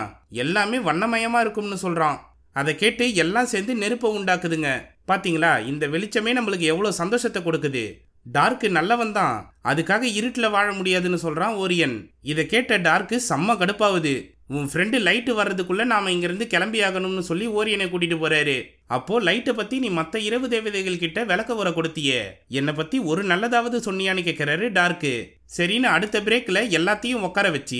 Speaker 1: எல்லாமே வண்ணமயமாக இருக்கும்னு சொல்கிறான் அதை கேட்டு எல்லாம் சேர்ந்து நெருப்பை உண்டாக்குதுங்க பார்த்தீங்களா இந்த வெளிச்சமே நம்மளுக்கு எவ்வளோ சந்தோஷத்தை கொடுக்குது டார்க்கு நல்லவன் தான் அதுக்காக இருட்டில் வாழ முடியாதுன்னு சொல்கிறான் ஓரியன் இதை கேட்ட டார்க்கு செம்ம கடுப்பாகுது உன் ஃப்ரெண்டு லைட்டு வர்றதுக்குள்ளே நாம் இங்கேருந்து கிளம்பி ஆகணும்னு சொல்லி ஓரியனை கூட்டிகிட்டு போகிறாரு அப்போது லைட்டை பற்றி நீ மற்ற இரவு தேவதைகள் கிட்ட விளக்க உர கொடுத்தியே என்னை பற்றி ஒரு நல்லதாவது சொன்னியான்னு கேட்குறாரு டார்க்கு சரின்னு அடுத்த பிரேக்கில் எல்லாத்தையும் உட்கார வச்சு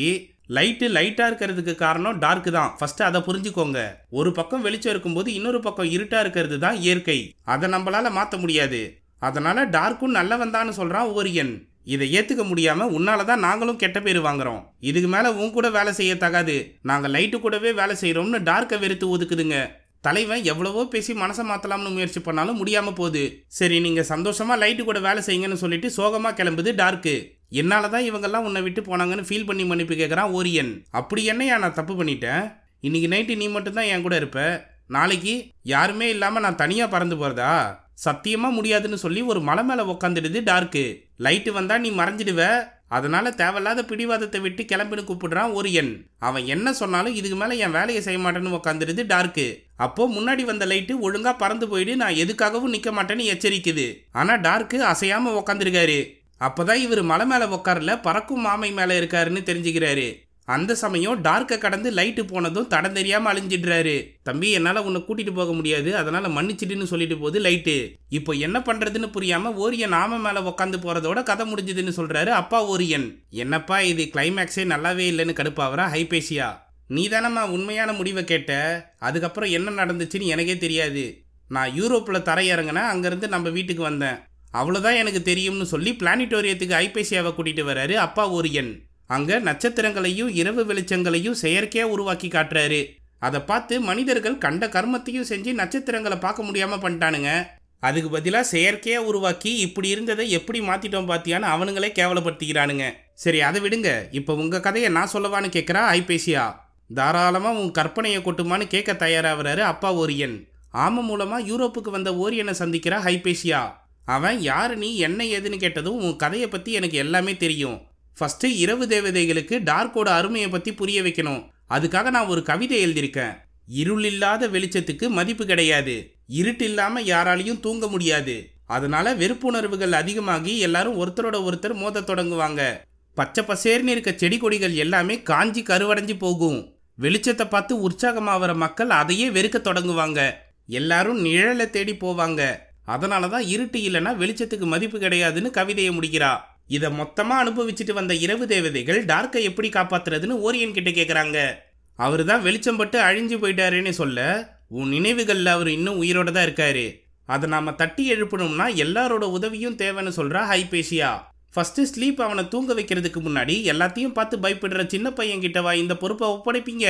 Speaker 1: லைட்டு லைட்டாக இருக்கிறதுக்கு காரணம் டார்க்கு தான் ஃபஸ்ட்டு அதை புரிஞ்சுக்கோங்க ஒரு பக்கம் வெளிச்சம் இருக்கும்போது இன்னொரு பக்கம் இருட்டாக இருக்கிறது தான் இயற்கை அதை நம்மளால் மாற்ற முடியாது அதனால் டார்க்கும் நல்லவன் சொல்கிறான் ஓரியன் இதை ஏற்றுக்க முடியாமல் உன்னால தான் நாங்களும் கெட்ட பேர் வாங்குறோம் இதுக்கு மேலே உன் கூட வேலை செய்ய தகாது நாங்கள் லைட்டு கூடவே வேலை செய்கிறோம்னு டார்க்கை வெறுத்து ஒதுக்குதுங்க தலைவன் எவ்வளவோ பேசி மனசை மாற்றலாம்னு முயற்சி பண்ணாலும் முடியாமல் போகுது சரி நீங்கள் சந்தோஷமாக லைட்டு கூட வேலை செய்யுங்கன்னு சொல்லிட்டு சோகமாக கிளம்புது டார்க்கு என்னால் தான் இவங்கெல்லாம் உன்னை விட்டு போனாங்கன்னு ஃபீல் பண்ணி மன்னிப்பு கேட்குறான் ஓரியன் அப்படி என்ன நான் தப்பு பண்ணிட்டேன் இன்னைக்கு நைட்டு நீ மட்டும்தான் என் கூட இருப்ப நாளைக்கு யாருமே இல்லாமல் நான் தனியாக பறந்து போகிறதா சத்தியமாக முடியாதுன்னு சொல்லி ஒரு மலை மேலே உக்காந்துடுது டார்க்கு லைட்டு வந்தால் நீ மறைஞ்சிடுவ அதனால் தேவையில்லாத பிடிவாதத்தை விட்டு கிளம்பின்னு கூப்பிடுறான் ஒரு எண் அவன் என்ன சொன்னாலும் இதுக்கு மேலே என் வேலையை செய்ய மாட்டேன்னு உக்காந்துருது டார்க்கு அப்போ முன்னாடி வந்த லைட்டு ஒழுங்காக பறந்து போயிடு நான் எதுக்காகவும் நிற்க மாட்டேன்னு எச்சரிக்குது ஆனால் டார்க்கு அசையாமல் உக்காந்துருக்காரு அப்போ தான் இவர் மலை மேலே உட்காரல பறக்கும் மாமை மேலே இருக்காருன்னு தெரிஞ்சுக்கிறாரு அந்த சமயம் டார்க்கை கடந்து லைட்டு போனதும் தடம் தெரியாமல் அழிஞ்சிடுறாரு தம்பி என்னால் உன்னை கூட்டிகிட்டு போக முடியாது அதனால் மன்னிச்சிடுன்னு சொல்லிட்டு போகுது லைட்டு இப்போ என்ன பண்ணுறதுன்னு புரியாமல் ஓரியன் நாம மேலே உக்காந்து போகிறதோட கதை முடிஞ்சதுன்னு சொல்கிறாரு அப்பா ஓரியன் என்னப்பா இது கிளைமேக்ஸே நல்லாவே இல்லைன்னு கடுப்பாவரா ஹைபேசியா நீ தானம்மா உண்மையான முடிவை கேட்ட அதுக்கப்புறம் என்ன நடந்துச்சுன்னு எனக்கே தெரியாது நான் யூரோப்பில் தரையிறங்கினேன் அங்கேருந்து நம்ம வீட்டுக்கு வந்தேன் அவ்வளோதான் எனக்கு தெரியும்னு சொல்லி பிளானிட்டோரியத்துக்கு ஐபேசியாவை கூட்டிகிட்டு வராரு அப்பா ஒரு எண் அங்கே நட்சத்திரங்களையும் இரவு வெளிச்சங்களையும் செயற்கையாக உருவாக்கி காட்டுறாரு அதை பார்த்து மனிதர்கள் கண்ட கர்மத்தையும் செஞ்சு நட்சத்திரங்களை பார்க்க முடியாமல் பண்ணிட்டானுங்க அதுக்கு பதிலாக செயற்கையாக உருவாக்கி இப்படி இருந்ததை எப்படி மாற்றிட்டோம் பார்த்தியான்னு அவனுங்களே கேவலப்படுத்திக்கிறானுங்க சரி அதை விடுங்க இப்போ உங்கள் கதையை நான் சொல்லவான்னு கேட்குறா ஐபேசியா தாராளமாக உன் கற்பனையை கொட்டுமான்னு கேட்க தயாராகிறாரு அப்பா ஓரியன் ஆம மூலமாக யூரோப்புக்கு வந்த ஓரியனை சந்திக்கிறா ஹைபேசியா அவன் யாரு நீ என்ன ஏதுன்னு கேட்டதும் உன் கதையை பற்றி எனக்கு எல்லாமே தெரியும் ஃபஸ்ட்டு இரவு தேவதைகளுக்கு டார்க்கோட அருமையை பற்றி புரிய வைக்கணும் அதுக்காக நான் ஒரு கவிதை எழுதியிருக்கேன் இருள் இல்லாத வெளிச்சத்துக்கு மதிப்பு கிடையாது இருட்டு இல்லாமல் யாராலையும் தூங்க முடியாது அதனால வெறுப்புணர்வுகள் அதிகமாகி எல்லாரும் ஒருத்தரோட ஒருத்தர் மோத தொடங்குவாங்க பச்சை பசேர்னு இருக்க செடி கொடிகள் எல்லாமே காஞ்சி கருவடைஞ்சு போகும் வெளிச்சத்தை பார்த்து உற்சாகமாகிற மக்கள் அதையே வெறுக்க தொடங்குவாங்க எல்லாரும் நிழலை தேடி போவாங்க அதனால தான் இருட்டு இல்லைன்னா வெளிச்சத்துக்கு மதிப்பு கிடையாதுன்னு கவிதையை முடிக்கிறா இதை மொத்தமாக அனுபவிச்சுட்டு வந்த இரவு தேவதைகள் டார்க்கை எப்படி காப்பாத்துறதுன்னு ஓரியன் கிட்ட கேட்குறாங்க அவர் தான் வெளிச்சம் பட்டு அழிஞ்சு போயிட்டாருன்னு சொல்ல உன் நினைவுகளில் அவர் இன்னும் உயிரோட தான் இருக்காரு அதை நாம் தட்டி எழுப்பணும்னா எல்லாரோட உதவியும் தேவைன்னு சொல்றா ஹைபேஷியா ஃபர்ஸ்ட் ஸ்லீப் அவனை தூங்க வைக்கிறதுக்கு முன்னாடி எல்லாத்தையும் பார்த்து பயப்படுற சின்ன பையன் கிட்டவா இந்த பொறுப்பை ஒப்படைப்பீங்க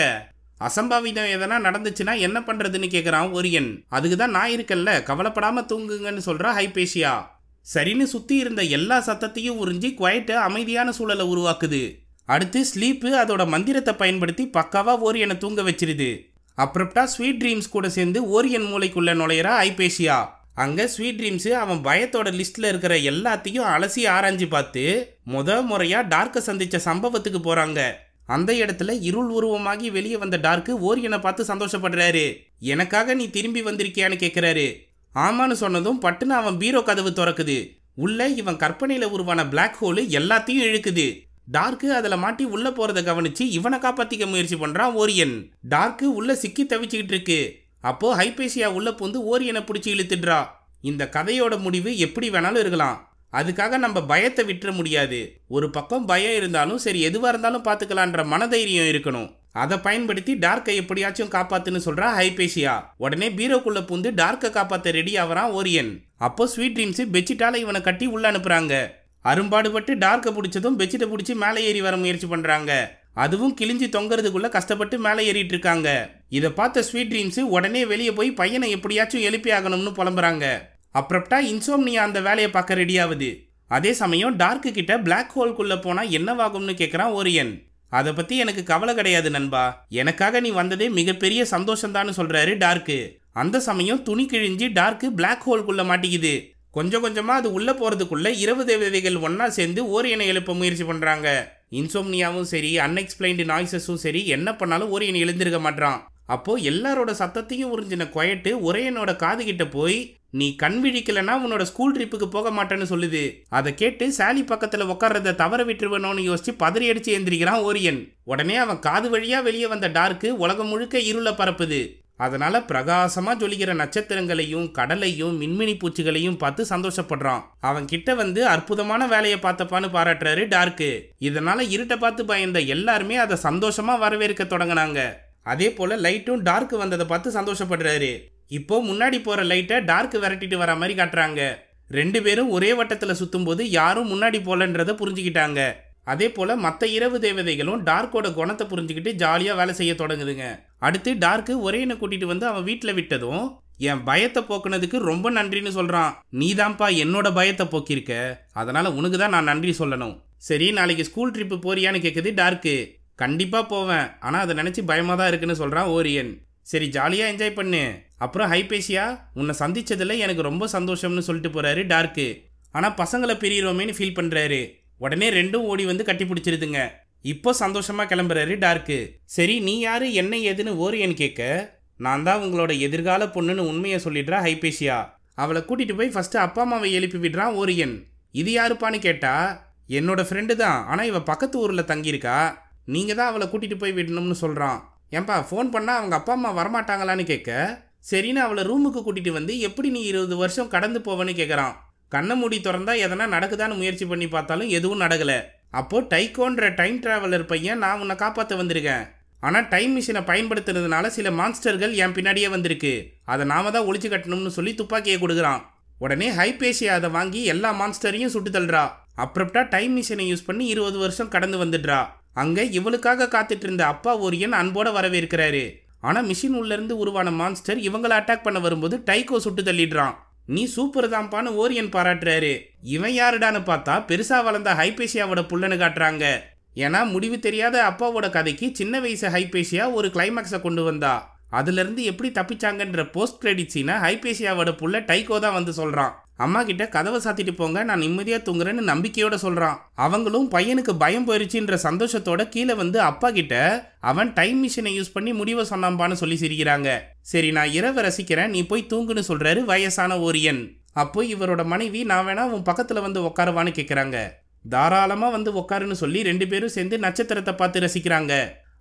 Speaker 1: அசம்பாவிதம் எதனா நடந்துச்சுன்னா என்ன பண்ணுறதுன்னு கேட்குறான் ஒரியன் அதுக்கு தான் நான் இருக்கேன்ல கவலைப்படாமல் தூங்குங்கன்னு சொல்கிறா ஹைபேஷியா சரின்னு சுற்றி இருந்த எல்லா சத்தத்தையும் உறிஞ்சி குவைட்ட அமைதியான சூழலை உருவாக்குது அடுத்து ஸ்லீப்பு அதோட மந்திரத்தை பயன்படுத்தி பக்காவாக ஓரியனை தூங்க வச்சிருது அப்ரப்டா ஸ்வீட் ட்ரீம்ஸ் கூட சேர்ந்து ஓரியன் மூளைக்குள்ளே நுழையிறா ஐபேசியா அங்கே ஸ்வீட் ட்ரீம்ஸு அவன் பயத்தோட லிஸ்ட்டில் இருக்கிற எல்லாத்தையும் அலசி ஆராய்ஞ்சு பார்த்து முத முறையாக டார்க்கை சந்தித்த சம்பவத்துக்கு போகிறாங்க அந்த இடத்துல இருள் உருவமாகி வெளியே வந்த டார்க்கு ஓரியனை பார்த்து சந்தோஷப்படுறாரு எனக்காக நீ திரும்பி வந்திருக்கியான்னு கேட்குறாரு ஆமான்னு சொன்னதும் பட்டுன்னு அவன் பீரோ கதவு திறக்குது உள்ள இவன் கற்பனையில் உருவான பிளாக் ஹோலு எல்லாத்தையும் இழுக்குது டார்க்கு அதில் மாட்டி உள்ளே போகிறத கவனித்து இவனை காப்பாற்றிக்க முயற்சி பண்ணுறான் ஓரியன் டார்க்கு உள்ளே சிக்கி தவிச்சுக்கிட்டு இருக்கு அப்போது ஹைபேசியா உள்ளே பூந்து ஓரியனை பிடிச்சி இழுத்துடுறா இந்த கதையோட முடிவு எப்படி வேணாலும் இருக்கலாம் அதுக்காக நம்ம பயத்தை விட்டுற முடியாது ஒரு பக்கம் பயம் இருந்தாலும் சரி எதுவாக இருந்தாலும் பார்த்துக்கலான்ற மனதைரியம் இருக்கணும் அதை பயன்படுத்தி டார்க்கை எப்படியாச்சும் காப்பாத்துன்னு சொல்றா ஹைபேசியா உடனே பீரோக்குள்ள பூந்து டார்க்கை காப்பாத்த ரெடி ஆவறான் ஓரியன் அப்போ ஸ்வீட் ட்ரீம்ஸ் பெட்ஷீட்டால இவனை கட்டி உள்ள அனுப்புறாங்க அரும்பாடுபட்டு டார்க்கை பிடிச்சதும் பெட்ஷீட்டை பிடிச்சி மேலே ஏறி வர முயற்சி பண்றாங்க அதுவும் கிழிஞ்சு தொங்குறதுக்குள்ள கஷ்டப்பட்டு மேலே ஏறிட்டு இருக்காங்க இதை பார்த்த ஸ்வீட் ட்ரீம்ஸ் உடனே வெளியே போய் பையனை எப்படியாச்சும் எழுப்பி ஆகணும்னு புலம்புறாங்க அப்ரப்டா இன்சோம்னியா அந்த வேலையை பார்க்க ரெடி ஆகுது அதே சமயம் டார்க்கு கிட்ட பிளாக் ஹோல்குள்ளே போனால் என்னவாகும்னு கேட்குறான் ஓரியன் அதை பற்றி எனக்கு கவலை கிடையாது நண்பா எனக்காக நீ வந்ததே மிகப்பெரிய சந்தோஷம்தான்னு சொல்கிறாரு டார்க்கு அந்த சமயம் துணி கிழிஞ்சு டார்க்கு பிளாக் ஹோல்குள்ளே மாட்டிக்குது கொஞ்சம் கொஞ்சமாக அது உள்ளே போகிறதுக்குள்ளே இரவு தேவதைகள் ஒன்றா சேர்ந்து ஓரியனை எழுப்ப முயற்சி பண்ணுறாங்க இன்சோம்னியாவும் சரி அன்எக்ஸ்பிளைன்டு நாய்ஸஸும் சரி என்ன பண்ணாலும் ஓரியன் எழுந்திருக்க மாட்டான் அப்போது எல்லாரோட சத்தத்தையும் உறிஞ்சின கொயட்டு என்னோட காது கிட்ட போய் நீ கண் விழிக்கலன்னா உன்னோட ஸ்கூல் ட்ரிப்புக்கு போக மாட்டேன்னு சொல்லுது அதை கேட்டு சாலி பக்கத்துல உட்கார்றத தவற விட்டுருவனோன்னு யோசிச்சு பதறி அடிச்சு எந்திரிக்கிறான் ஓரியன் உடனே அவன் காது வழியா வெளியே வந்த டார்க்கு உலகம் முழுக்க இருள பரப்புது அதனால பிரகாசமா ஜொலிக்கிற நட்சத்திரங்களையும் கடலையும் மின்மினி பூச்சிகளையும் பார்த்து சந்தோஷப்படுறான் அவன் கிட்ட வந்து அற்புதமான வேலையை பார்த்தப்பான்னு பாராட்டுறாரு டார்க்கு இதனால இருட்டை பார்த்து பயந்த எல்லாருமே அதை சந்தோஷமா வரவேற்க தொடங்கினாங்க அதே போல லைட்டும் டார்க் வந்ததை பார்த்து சந்தோஷப்படுறாரு இப்போ முன்னாடி போகிற லைட்டை டார்க் விரட்டிட்டு வர மாதிரி காட்டுறாங்க ரெண்டு பேரும் ஒரே வட்டத்தில் சுற்றும்போது யாரும் முன்னாடி போகலன்றதை புரிஞ்சுக்கிட்டாங்க அதே போல் மற்ற இரவு தேவதைகளும் டார்க்கோட குணத்தை புரிஞ்சுக்கிட்டு ஜாலியாக வேலை செய்ய தொடங்குதுங்க அடுத்து டார்க்கு ஒரேனை கூட்டிகிட்டு வந்து அவன் வீட்டில் விட்டதும் என் பயத்தை போக்குனதுக்கு ரொம்ப நன்றின்னு சொல்கிறான் நீ தான்ப்பா என்னோட பயத்தை போக்கியிருக்க அதனால் உனக்கு தான் நான் நன்றி சொல்லணும் சரி நாளைக்கு ஸ்கூல் ட்ரிப்பு போறியான்னு கேட்குது டார்க்கு கண்டிப்பாக போவேன் ஆனால் அதை நினச்சி பயமாக தான் இருக்குன்னு சொல்கிறான் ஓரியன் சரி ஜாலியாக என்ஜாய் பண்ணு அப்புறம் ஹைபேசியா உன்னை சந்தித்ததில் எனக்கு ரொம்ப சந்தோஷம்னு சொல்லிட்டு போகிறாரு டார்க்கு ஆனால் பசங்களை பிரியிறோமேனு ஃபீல் பண்ணுறாரு உடனே ரெண்டும் ஓடி வந்து கட்டி பிடிச்சிருதுங்க இப்போ சந்தோஷமாக கிளம்புறாரு டார்க்கு சரி நீ யாரு என்ன ஏதுன்னு ஓரியன் கேட்க நான் தான் உங்களோட எதிர்கால பொண்ணுன்னு உண்மையை சொல்லிடுறா ஹைபேஷியா அவளை கூட்டிகிட்டு போய் ஃபஸ்ட்டு அப்பா அம்மாவை எழுப்பி விடுறான் ஓரியன் இது யாருப்பான்னு கேட்டா என்னோட ஃப்ரெண்டு தான் ஆனால் இவ பக்கத்து ஊரில் தங்கியிருக்கா நீங்கள் தான் அவளை கூட்டிகிட்டு போய் விடணும்னு சொல்கிறான் ஏன்பா ஃபோன் பண்ணால் அவங்க அப்பா அம்மா வரமாட்டாங்களான்னு கேட்க சரின்னு அவளை ரூமுக்கு கூட்டிகிட்டு வந்து எப்படி நீ இருபது வருஷம் கடந்து போவேன்னு கேட்குறான் கண்ணை மூடி திறந்தா எதனா நடக்குதான்னு முயற்சி பண்ணி பார்த்தாலும் எதுவும் நடக்கலை அப்போது டைக்கோன்ற டைம் ட்ராவலர் பையன் நான் உன்னை காப்பாற்ற வந்திருக்கேன் ஆனால் டைம் மிஷினை பயன்படுத்துறதுனால சில மான்ஸ்டர்கள் என் பின்னாடியே வந்திருக்கு அதை நாம தான் ஒழிச்சு கட்டணும்னு சொல்லி துப்பாக்கியை கொடுக்குறான் உடனே ஹைபேஷியா அதை வாங்கி எல்லா மான்ஸ்டரையும் சுட்டு தள்ளுறா அப்ரப்டா டைம் மிஷினை யூஸ் பண்ணி இருபது வருஷம் கடந்து வந்துடுறா அங்கே இவளுக்காக காத்துட்டு இருந்த அப்பா ஒரியன் அன்போட வரவேற்கிறாரு ஆனால் மிஷின் உள்ளேருந்து உருவான மான்ஸ்டர் இவங்களை அட்டாக் பண்ண வரும்போது டைகோ சுட்டு தள்ளிடுறான் நீ சூப்பர் தான்ப்பான்னு ஓரியன் பாராட்டுறாரு இவன் யாருடான்னு பார்த்தா பெருசாக வளர்ந்த ஹைபேஷியாவோட புள்ளனு காட்டுறாங்க ஏன்னா முடிவு தெரியாத அப்பாவோட கதைக்கு சின்ன வயசு ஹைபேஷியா ஒரு கிளைமேக்ஸை கொண்டு வந்தா அதுலேருந்து எப்படி தப்பிச்சாங்கன்ற போஸ்ட் கிரெடிட் சீனை ஹைபேஷியாவோட புள்ள டைகோ தான் வந்து சொல்கிறான் அம்மா கிட்ட கதவை சாத்திட்டு போங்க நான் நிம்மதியாக தூங்குறேன்னு நம்பிக்கையோட சொல்கிறான் அவங்களும் பையனுக்கு பயம் போயிருச்சுன்ற சந்தோஷத்தோட கீழே வந்து அப்பா கிட்ட அவன் டைம் மிஷினை யூஸ் பண்ணி முடிவை சொன்னாம்பான்னு சொல்லி சிரிக்கிறாங்க சரி நான் இரவை ரசிக்கிறேன் நீ போய் தூங்குன்னு சொல்கிறாரு வயசான ஓரியன் அப்போ இவரோட மனைவி நான் வேணா உன் பக்கத்தில் வந்து உக்காருவான்னு கேட்குறாங்க தாராளமாக வந்து உட்காருன்னு சொல்லி ரெண்டு பேரும் சேர்ந்து நட்சத்திரத்தை பார்த்து ரசிக்கிறாங்க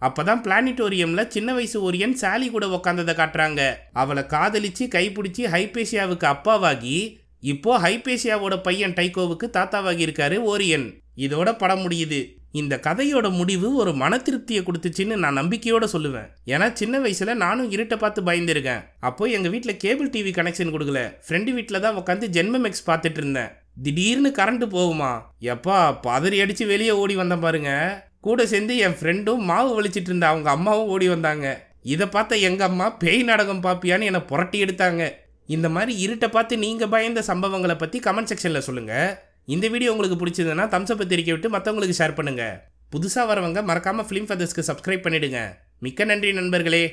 Speaker 1: அப்பதான் பிளானிட்டோரியம்ல சின்ன வயசு ஓரியன் சாலி கூட உக்காந்ததை காட்டுறாங்க அவளை காதலிச்சு கைப்பிடிச்சி ஹைபேஷியாவுக்கு அப்பாவாகி இப்போ ஹைபேசியாவோட பையன் டைகோவுக்கு தாத்தாவாகி இருக்காரு ஓரியன் இதோட படம் முடியுது இந்த கதையோட முடிவு ஒரு மன திருப்தியை கொடுத்துச்சின்னு நான் நம்பிக்கையோட சொல்லுவேன் ஏன்னா சின்ன வயசுல நானும் இருட்டை பார்த்து பயந்துருக்கேன் அப்போ எங்க வீட்டில் கேபிள் டிவி கனெக்ஷன் கொடுக்கல ஃப்ரெண்டு வீட்டில் தான் உட்காந்து மெக்ஸ் பார்த்துட்டு இருந்தேன் திடீர்னு கரண்ட் போகுமா எப்பா பதறி அடிச்சு வெளியே ஓடி வந்தேன் பாருங்க கூட சேர்ந்து என் ஃப்ரெண்டும் மாவு வலிச்சிட்டு இருந்த அவங்க அம்மாவும் ஓடி வந்தாங்க இதை பார்த்த எங்கள் அம்மா பேய் நாடகம் பாப்பியான்னு என்னை புரட்டி எடுத்தாங்க இந்த மாதிரி இருட்டை பார்த்து நீங்கள் பயந்த சம்பவங்களை பற்றி கமெண்ட் செக்ஷனில் சொல்லுங்கள் இந்த வீடியோ உங்களுக்கு பிடிச்சதுன்னா தம்ஸ்அப் தெரிவிக்க விட்டு மற்றவங்களுக்கு ஷேர் பண்ணுங்கள் புதுசாக வரவங்க மறக்காமல் ஃபிலிம் ஃபெதர்ஸ்க்கு சப்ஸ்கிரைப் பண்ணிவிடுங்க மிக்க நன்றி நண்பர்களே